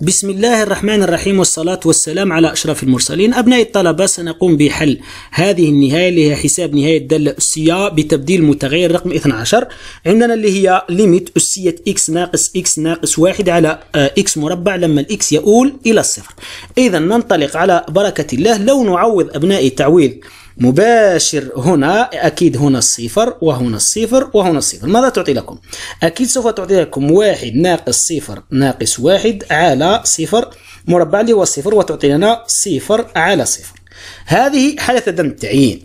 بسم الله الرحمن الرحيم والصلاة والسلام على أشرف المرسلين أبناء الطلبة سنقوم بحل هذه النهاية اللي هي حساب نهاية الدالة أسية بتبديل متغير رقم 12 عندنا اللي هي ليميت أسية إكس ناقص إكس ناقص واحد على إكس آه، مربع لما الإكس يؤول إلى الصفر إذا ننطلق على بركة الله لو نعوض أبنائي تعويض مباشر هنا أكيد هنا الصفر وهنا الصفر وهنا الصفر ماذا تعطي لكم؟ أكيد سوف تعطي لكم واحد ناقص صفر ناقص واحد على صفر مربع اللي هو صفر وتعطي لنا صفر على صفر هذه حالة عدم التعيين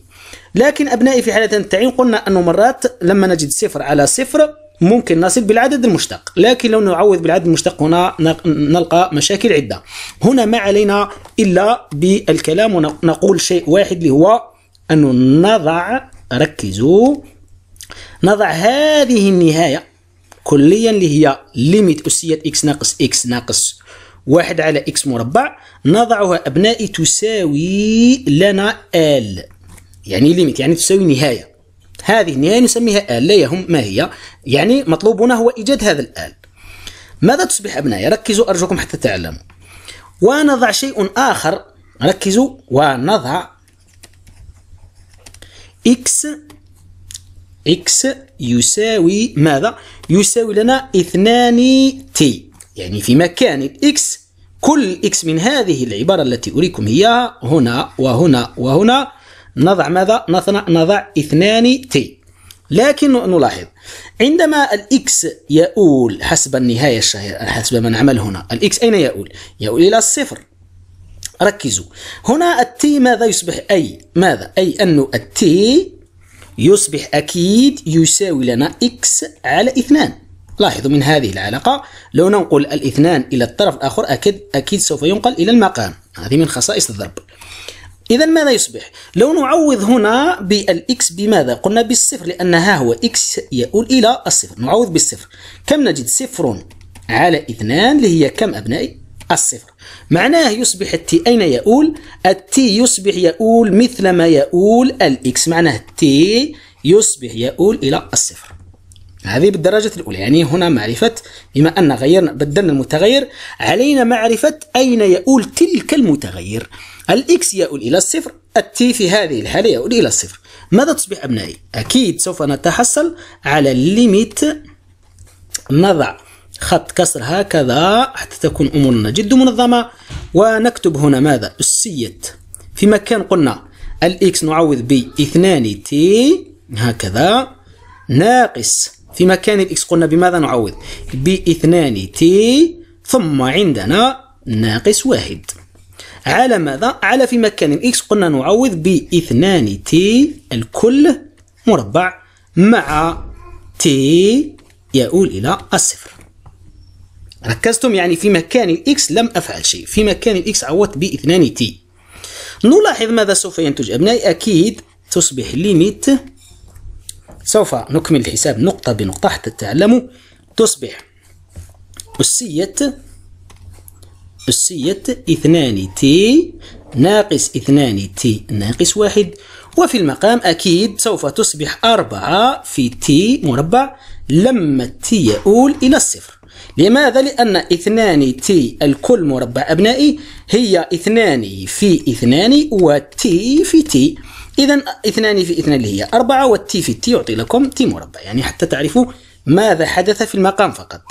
لكن أبنائي في حالة التعيين قلنا أنه مرات لما نجد صفر على صفر ممكن نصل بالعدد المشتق لكن لو نعوض بالعدد المشتق هنا نلقى مشاكل عدة هنا ما علينا إلا بالكلام ونقول شيء واحد اللي هو أن نضع ركزوا نضع هذه النهاية كليا اللي هي ليميت أسية إكس ناقص إكس ناقص واحد على إكس مربع نضعها أبنائي تساوي لنا ال يعني ليميت يعني تساوي نهاية هذه النهاية نسميها ال لا يهم ما هي يعني مطلوبنا هو إيجاد هذا الال ماذا تصبح أبنائي ركزوا أرجوكم حتى تعلموا ونضع شيء آخر ركزوا ونضع إكس إكس يساوي ماذا؟ يساوي لنا اثنان تي يعني في مكان x كل إكس من هذه العبارة التي أريكم هي هنا وهنا وهنا نضع ماذا؟ نضع اثنان تي لكن نلاحظ عندما الإكس يؤول حسب النهاية الشهيرة حسب ما نعمل هنا الإكس أين يؤول؟ يؤول إلى الصفر ركزوا هنا التي ماذا يصبح أي ماذا أي أنه التي يصبح أكيد يساوي لنا إكس على اثنان لاحظوا من هذه العلاقة لو ننقل الاثنان إلى الطرف الآخر أكيد, أكيد سوف ينقل إلى المقام هذه من خصائص الضرب إذا ماذا يصبح؟ لو نعوض هنا بالإكس بماذا؟ قلنا بالصفر لأن ها هو إكس يؤول إلى الصفر نعوض بالصفر كم نجد صفر على اثنان اللي هي كم أبنائي؟ الصفر معناه يصبح التي أين يؤول التي يصبح يؤول مثل ما يؤول الإكس معناه التي يصبح يؤول إلى الصفر هذه بالدرجة الأولى يعني هنا معرفة بما أن غيرنا بدلنا المتغير علينا معرفة أين يؤول تلك المتغير الإكس يؤول إلى الصفر التي في هذه الحالة يؤول إلى الصفر ماذا تصبح أبنائي؟ أكيد سوف نتحصل على الليميت نضع خط كسر هكذا حتى تكون أمورنا جد منظمة ونكتب هنا ماذا أسية في مكان قلنا الإكس نعوض ب 2 تي هكذا ناقص في مكان الإكس قلنا بماذا نعوض ب 2 تي ثم عندنا ناقص واحد على ماذا؟ على في مكان الإكس قلنا نعوض ب 2 تي الكل مربع مع تي يؤول إلى الصفر ركزتم يعني في مكان الإكس لم أفعل شيء في مكان الإكس عوضت باثنان تي نلاحظ ماذا سوف ينتج أبنائي أكيد تصبح ليميت سوف نكمل الحساب نقطة بنقطة حتى تعلموا تصبح أسية أسية اثنان تي ناقص اثنان تي ناقص واحد وفي المقام أكيد سوف تصبح أربعة في تي مربع لما التي يؤول إلى الصفر لماذا؟ لأن اثنان تي الكل مربع أبنائي هي اثنان في اثنان وتي في تي إذا اثنان في اثنان اللي هي أربعة والتي في التي يعطي لكم تي مربع يعني حتى تعرفوا ماذا حدث في المقام فقط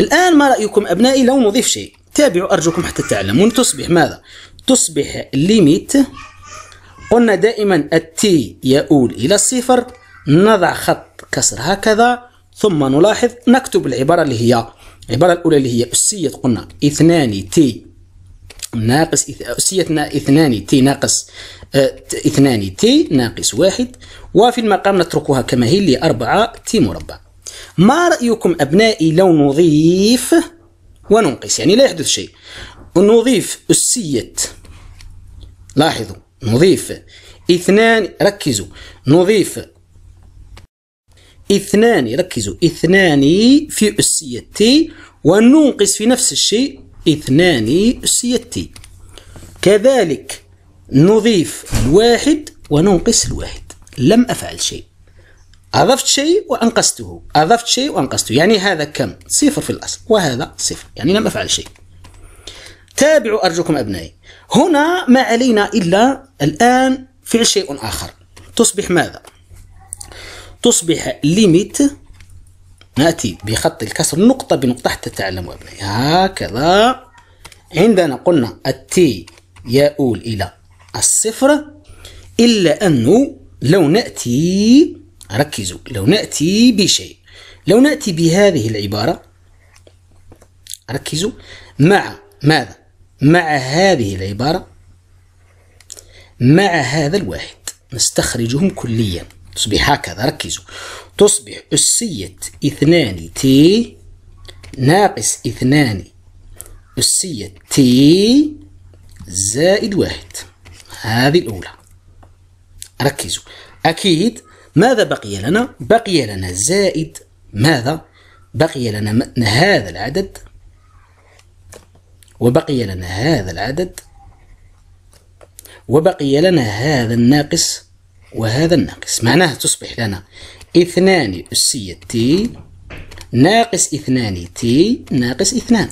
الآن ما رأيكم أبنائي لو نضيف شيء تابعوا أرجوكم حتى تعلمون تصبح ماذا تصبح ليميت قلنا دائما التي يؤول إلى الصفر نضع خط كسر هكذا ثم نلاحظ نكتب العبارة اللي هي العبارة الأولى اللي هي أسية قلنا اثنان تي ناقص أسيتنا اثنان تي ناقص آه، اثنان تي ناقص واحد وفي المقام نتركها كما هي اللي أربعة تي مربع ما رأيكم أبنائي لو نضيف وننقص يعني لا يحدث شيء نضيف أسية لاحظوا نضيف اثنان ركزوا نضيف اثنان ركزوا اثنان في أسية تي وننقص في نفس الشيء اثنان أسية تي كذلك نضيف الواحد وننقص الواحد لم أفعل شيء أضفت شيء وأنقصته أضفت شيء وأنقصته يعني هذا كم صفر في الأصل وهذا صفر يعني لم أفعل شيء تابعوا أرجوكم أبنائي هنا ما علينا إلا الآن فعل شيء آخر تصبح ماذا تصبح ليميت نأتي بخط الكسر نقطة بنقطة حتى تعلموا أبنائي هكذا عندنا قلنا التي يؤول إلى الصفر إلا أنه لو نأتي ركزوا لو نأتي بشيء لو نأتي بهذه العبارة ركزوا مع ماذا مع هذه العبارة مع هذا الواحد نستخرجهم كلياً تصبح هكذا ركزوا تصبح أسية اثنان تي ناقص اثنان أسية تي زائد واحد هذه الأولى ركزوا أكيد ماذا بقي لنا؟ بقي لنا زائد ماذا؟ بقي لنا هذا العدد وبقي لنا هذا العدد وبقي لنا هذا الناقص وهذا الناقص معناها تصبح لنا اثنان أسية تي ناقص اثنان تي ناقص اثنان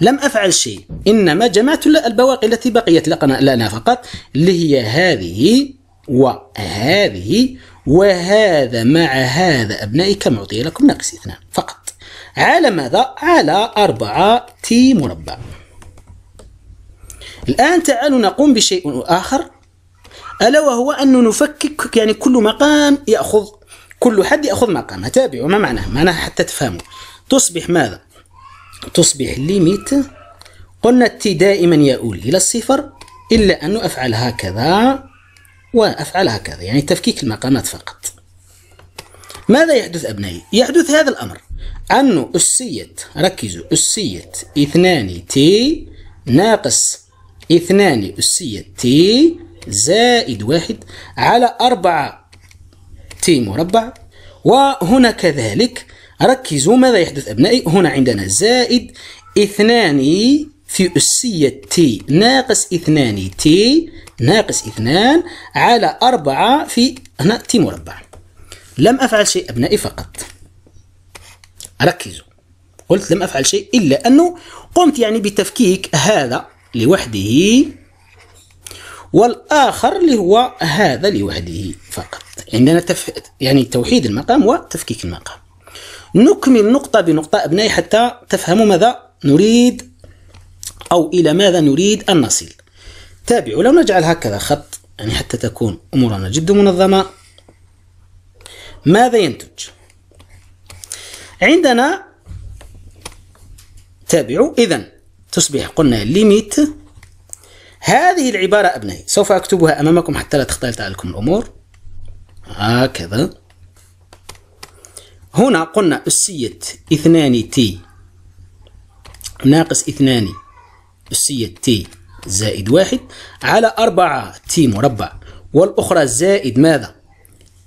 لم أفعل شيء إنما جمعت البواقي التي بقيت لنا فقط اللي هي هذه وهذه وهذا مع هذا أبنائي كم أعطي لكم ناقص اثنان فقط على ماذا؟ على أربعة تي مربع الآن تعالوا نقوم بشيء آخر ألا وهو أن نفكك يعني كل مقام يأخذ كل حد يأخذ مقام تابعوا ما معناه معناه حتى تفهموا تصبح ماذا تصبح ليميت قلنا التي دائما يؤول إلى الصفر إلا أن أفعل هكذا وأفعل هكذا يعني تفكيك المقامات فقط ماذا يحدث أبنائي؟ يحدث هذا الأمر أن أسية ركزوا أسية اثنان تي ناقص اثنان أسية تي زائد واحد على أربعة تي مربع وهنا كذلك ركزوا ماذا يحدث أبنائي هنا عندنا زائد اثنان في أسية تي ناقص اثنان تي ناقص اثنان على أربعة في هنا تي مربع لم أفعل شيء أبنائي فقط ركزوا قلت لم أفعل شيء إلا أنه قمت يعني بتفكيك هذا لوحده والآخر اللي هو هذا لوحده فقط عندنا تف... يعني توحيد المقام وتفكيك المقام نكمل نقطة بنقطة أبنائي حتى تفهموا ماذا نريد أو إلى ماذا نريد أن نصل تابعوا لو نجعل هكذا خط يعني حتى تكون أمورنا جد منظمة ماذا ينتج عندنا تابعوا إذا تصبح قلنا ليميت هذه العبارة أبنائي سوف أكتبها أمامكم حتى لا تختلط عليكم الأمور هكذا هنا قلنا أسية اثنان تي ناقص اثنان أسية تي زائد واحد على أربعة تي مربع والأخرى زائد ماذا؟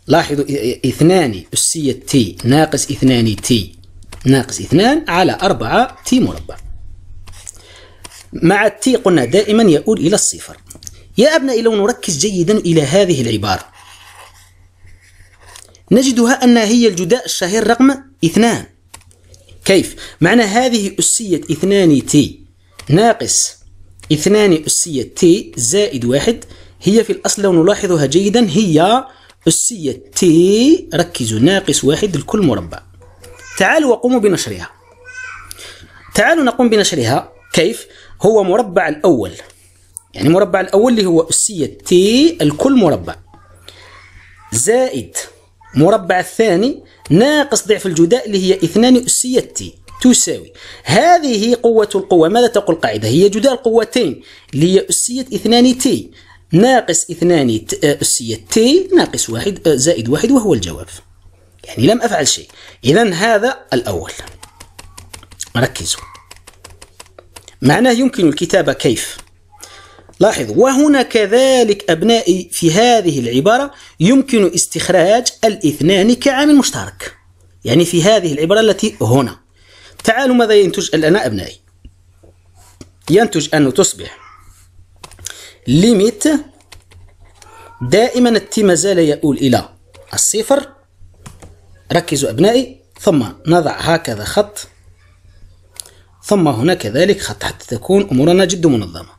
لاحظوا اثنان أسية تي ناقص اثنان تي ناقص اثنان على أربعة تي مربع مع التي قلنا دائما يؤول إلى الصفر يا أبنائي لو نركز جيدا إلى هذه العبارة نجدها أنها هي الجداء الشهير رقم اثنان كيف؟ معنى هذه أسية اثنان تي ناقص اثنان أسية تي زائد واحد هي في الأصل لو نلاحظها جيدا هي أسية تي ركزوا ناقص واحد لكل مربع تعالوا وقوموا بنشرها تعالوا نقوم بنشرها كيف؟ هو مربع الأول يعني مربع الأول اللي هو أسية تي الكل مربع زائد مربع الثاني ناقص ضعف الجداء اللي هي اثنان أسية تي تساوي هذه قوة القوة ماذا تقول القاعدة هي جداء القوتين اللي هي أسية اثنان تي ناقص اثنان آه، أسية تي ناقص واحد آه، زائد واحد وهو الجواب يعني لم أفعل شيء إذا هذا الأول ركزوا معناه يمكن الكتابة كيف لاحظوا وهنا كذلك أبنائي في هذه العبارة يمكن استخراج الاثنان كعامل مشترك يعني في هذه العبارة التي هنا تعالوا ماذا ينتج لنا أبنائي ينتج أن تصبح ليميت دائما التي ما زال يؤول إلى الصفر ركزوا أبنائي ثم نضع هكذا خط ثم هنا كذلك خط حتى تكون أمورنا جد منظمة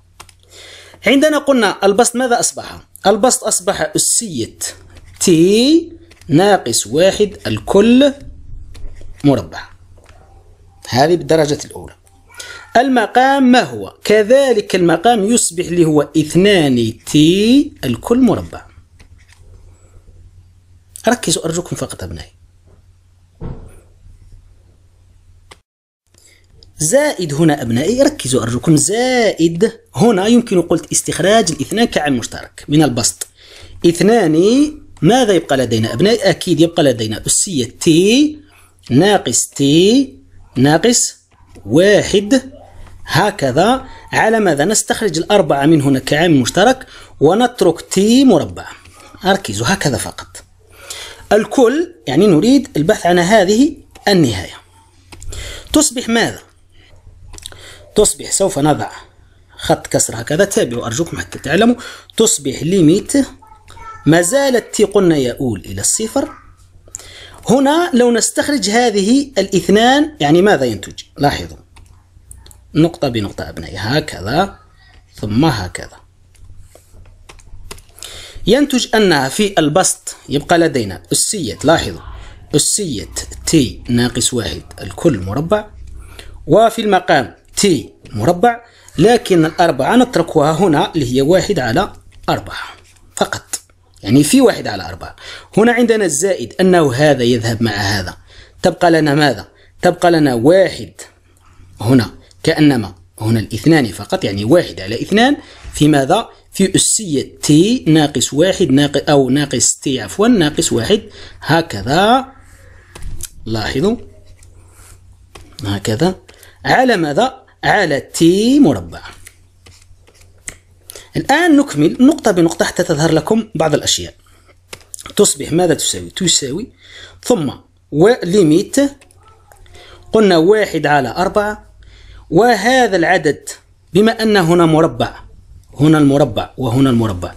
عندنا قلنا البسط ماذا أصبح؟ البسط أصبح أسية تي ناقص واحد الكل مربع هذه بالدرجة الأولى المقام ما هو؟ كذلك المقام يصبح اللي هو اثنان تي الكل مربع ركزوا أرجوكم فقط أبنائي زائد هنا أبنائي ركزوا أرجوكم زائد هنا يمكن قلت استخراج الاثنان كعامل مشترك من البسط اثنان ماذا يبقى لدينا أبنائي أكيد يبقى لدينا أسية t ناقص t ناقص واحد هكذا على ماذا نستخرج الأربعة من هنا كعامل مشترك ونترك t مربع أركزوا هكذا فقط الكل يعني نريد البحث عن هذه النهاية تصبح ماذا؟ تصبح سوف نضع خط كسر هكذا تابعوا أرجوكم حتى تعلموا تصبح ليميت ما زالت تي قلنا يؤول إلى الصفر هنا لو نستخرج هذه الاثنان يعني ماذا ينتج لاحظوا نقطة بنقطة أبنائي هكذا ثم هكذا ينتج أنها في البسط يبقى لدينا أسية لاحظوا أسية تي ناقص واحد الكل مربع وفي المقام تي مربع لكن الأربعة نتركها هنا اللي هي واحد على أربعة فقط يعني في واحد على أربعة هنا عندنا الزائد أنه هذا يذهب مع هذا تبقى لنا ماذا؟ تبقى لنا واحد هنا كأنما هنا الاثنان فقط يعني واحد على اثنان في ماذا؟ في أسية تي ناقص واحد ناقص أو ناقص تي عفوا ناقص واحد هكذا لاحظوا هكذا على ماذا؟ على تي مربع الآن نكمل نقطة بنقطة حتى تظهر لكم بعض الأشياء تصبح ماذا تساوي؟ تساوي ثم وليميت قلنا واحد على أربعة وهذا العدد بما أن هنا مربع هنا المربع وهنا المربع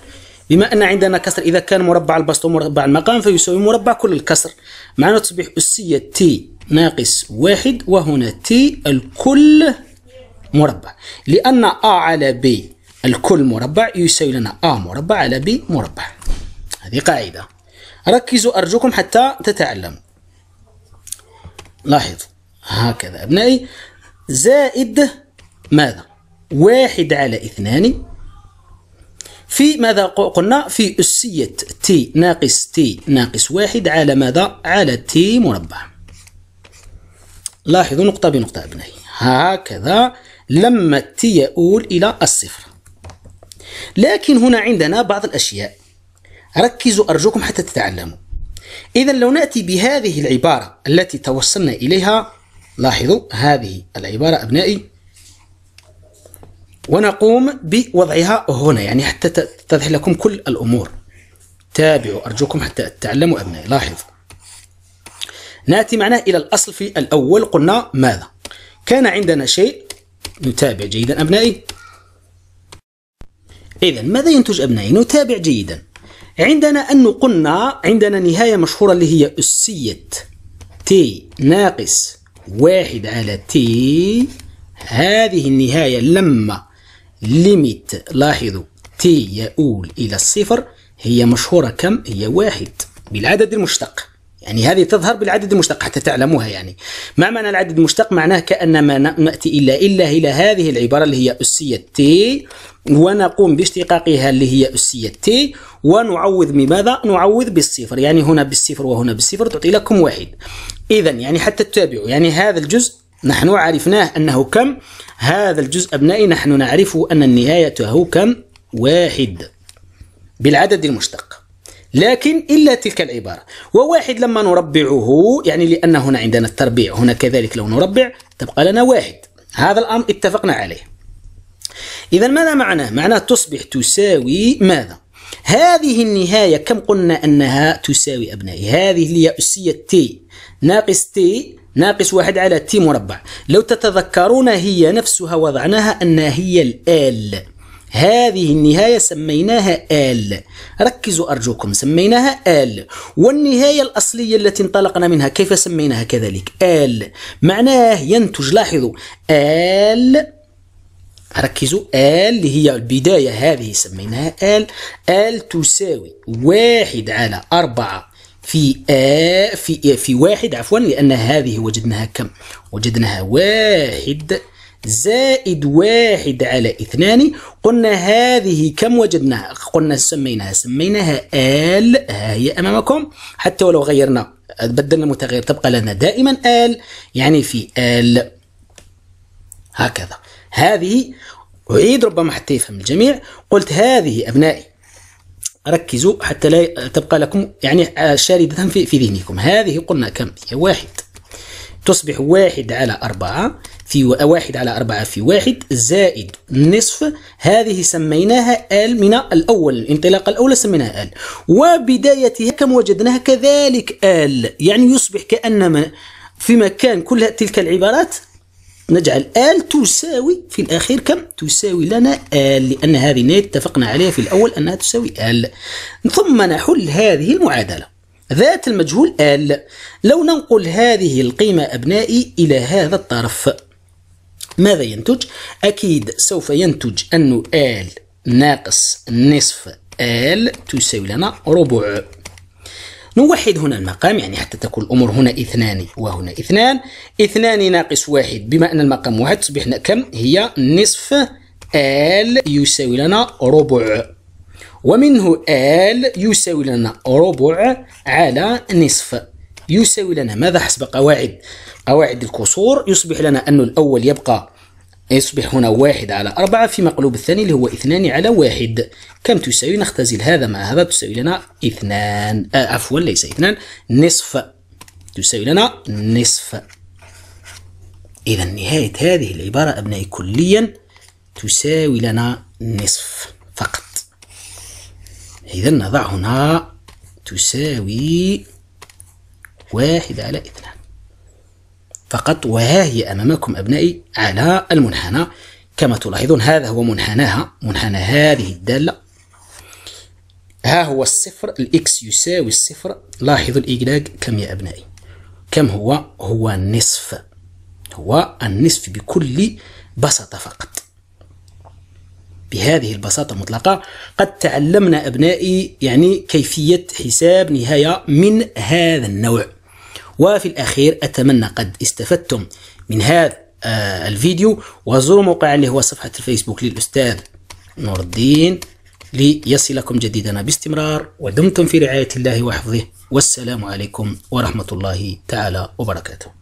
بما أن عندنا كسر إذا كان مربع البسط ومربع المقام فيساوي مربع كل الكسر معناه تصبح أسية تي ناقص واحد وهنا تي الكل مربع لأن أ على ب الكل مربع يساوي لنا أ مربع على ب مربع هذه قاعدة ركزوا أرجوكم حتى تتعلم لاحظوا هكذا أبنائي زائد ماذا واحد على اثنان في ماذا قلنا في أسية تي ناقص تي ناقص واحد على ماذا على تي مربع لاحظوا نقطة بنقطة أبنائي هكذا لما تي يؤول إلى الصفر لكن هنا عندنا بعض الأشياء ركزوا أرجوكم حتى تتعلموا إذا لو نأتي بهذه العبارة التي توصلنا إليها لاحظوا هذه العبارة أبنائي ونقوم بوضعها هنا يعني حتى تتضح لكم كل الأمور تابعوا أرجوكم حتى تتعلموا أبنائي لاحظوا نأتي معنا إلى الأصل في الأول قلنا ماذا كان عندنا شيء نتابع جيدا أبنائي إذا ماذا ينتج أبنائي نتابع جيدا عندنا أن قلنا عندنا نهاية مشهورة اللي هي أسية تي ناقص واحد على تي هذه النهاية لما ليميت لاحظوا تي يؤول إلى الصفر هي مشهورة كم؟ هي واحد بالعدد المشتق يعني هذه تظهر بالعدد المشتق حتى تعلموها يعني ما معنى العدد المشتق معناه كأنما نأتي إلا إلا إلى هذه العبارة اللي هي أسية تي ونقوم باشتقاقها اللي هي أسية تي ونعوض بماذا؟ نعوض بالصفر يعني هنا بالصفر وهنا بالصفر تعطي لكم واحد إذا يعني حتى تتابعوا يعني هذا الجزء نحن عرفناه أنه كم هذا الجزء أبنائي نحن نعرف أن نهايته كم واحد بالعدد المشتق لكن إلا تلك العبارة وواحد لما نربعه يعني لأن هنا عندنا التربيع هنا كذلك لو نربع تبقى لنا واحد هذا الأمر اتفقنا عليه إذا ماذا معناه؟ معناه تصبح تساوي ماذا؟ هذه النهاية كم قلنا أنها تساوي أبنائي هذه اللي هي أسية تي ناقص تي ناقص واحد على تي مربع لو تتذكرون هي نفسها وضعناها أنها هي الآل هذه النهاية سميناها آل ركزوا أرجوكم سميناها آل والنهاية الأصلية التي انطلقنا منها كيف سميناها كذلك آل معناه ينتج لاحظوا آل ركزوا آل اللي هي البداية هذه سميناها آل آل تساوي واحد على أربعة في آ في في واحد عفوا لأن هذه وجدناها كم؟ وجدناها واحد زائد واحد على اثنان قلنا هذه كم وجدناها قلنا سميناها سميناها آل ها هي أمامكم حتى ولو غيرنا بدلنا المتغير تبقى لنا دائما آل يعني في آل هكذا هذه أعيد ربما حتى يفهم الجميع قلت هذه أبنائي ركزوا حتى لا تبقى لكم يعني شاردة في, في ذهنكم هذه قلنا كم هي واحد تصبح واحد على أربعة في واحد على أربعة في واحد زائد نصف هذه سميناها آل من الأول الانطلاقة الأولى سميناها آل وبدايتها كم وجدناها كذلك آل يعني يصبح كأنما في مكان كل تلك العبارات نجعل آل تساوي في الأخير كم؟ تساوي لنا آل لأن هذه نيت اتفقنا عليها في الأول أنها تساوي آل ثم نحل هذه المعادلة ذات المجهول آل لو ننقل هذه القيمة أبنائي إلى هذا الطرف ماذا ينتج؟ أكيد سوف ينتج أن آل ناقص نصف آل تساوي لنا ربع نوحد هنا المقام يعني حتى تكون الأمور هنا اثنان وهنا اثنان اثنان ناقص واحد بما أن المقام واحد تصبح كم هي نصف آل يساوي لنا ربع ومنه آل يساوي لنا ربع على نصف يساوي لنا ماذا حسب قواعد قواعد الكسور يصبح لنا أن الأول يبقى يصبح هنا واحد على أربعة في مقلوب الثاني اللي هو اثنان على واحد كم تساوي نختزل هذا مع هذا تساوي لنا اثنان آه، عفوا ليس اثنان نصف تساوي لنا نصف إذا نهاية هذه العبارة أبنائي كليا تساوي لنا نصف فقط إذا نضع هنا تساوي واحد على اثنان فقط وها هي أمامكم أبنائي على المنحنى كما تلاحظون هذا هو منحناها منحنى هذه الدالة ها هو الصفر الإكس يساوي الصفر لاحظوا الإجلاج كم يا أبنائي كم هو هو النصف هو النصف بكل بساطة فقط بهذه البساطة المطلقة قد تعلمنا أبنائي يعني كيفية حساب نهاية من هذا النوع وفي الأخير أتمنى قد استفدتم من هذا آه، الفيديو وزوروا موقع اللي هو صفحة الفيسبوك للأستاذ نور الدين ليصلكم جديدنا باستمرار ودمتم في رعاية الله وحفظه والسلام عليكم ورحمة الله تعالى وبركاته